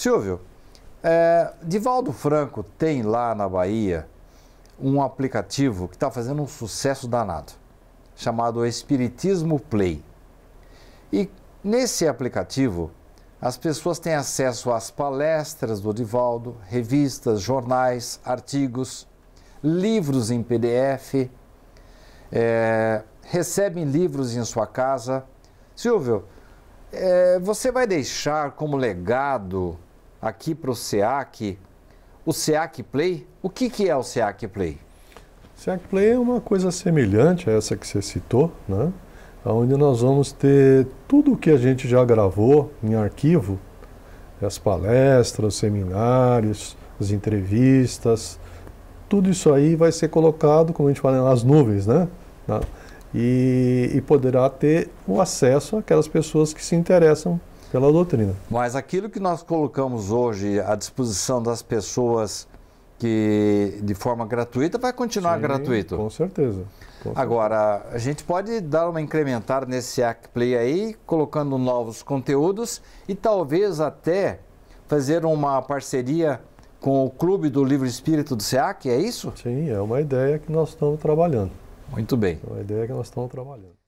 Silvio, é, Divaldo Franco tem lá na Bahia um aplicativo que está fazendo um sucesso danado, chamado Espiritismo Play. E nesse aplicativo, as pessoas têm acesso às palestras do Divaldo, revistas, jornais, artigos, livros em PDF, é, recebem livros em sua casa. Silvio, é, você vai deixar como legado aqui para o SEAC, o SEAC Play, o que, que é o SEAC Play? SEAC Play é uma coisa semelhante a essa que você citou, né? onde nós vamos ter tudo o que a gente já gravou em arquivo, as palestras, os seminários, as entrevistas, tudo isso aí vai ser colocado, como a gente fala, nas nuvens, né? E, e poderá ter o acesso àquelas pessoas que se interessam pela doutrina. Mas aquilo que nós colocamos hoje à disposição das pessoas que de forma gratuita vai continuar Sim, gratuito. Com certeza, com certeza. Agora, a gente pode dar uma incrementada nesse Act Play aí, colocando novos conteúdos e talvez até fazer uma parceria com o Clube do Livro Espírito do SEAC, é isso? Sim, é uma ideia que nós estamos trabalhando. Muito bem. É uma ideia que nós estamos trabalhando.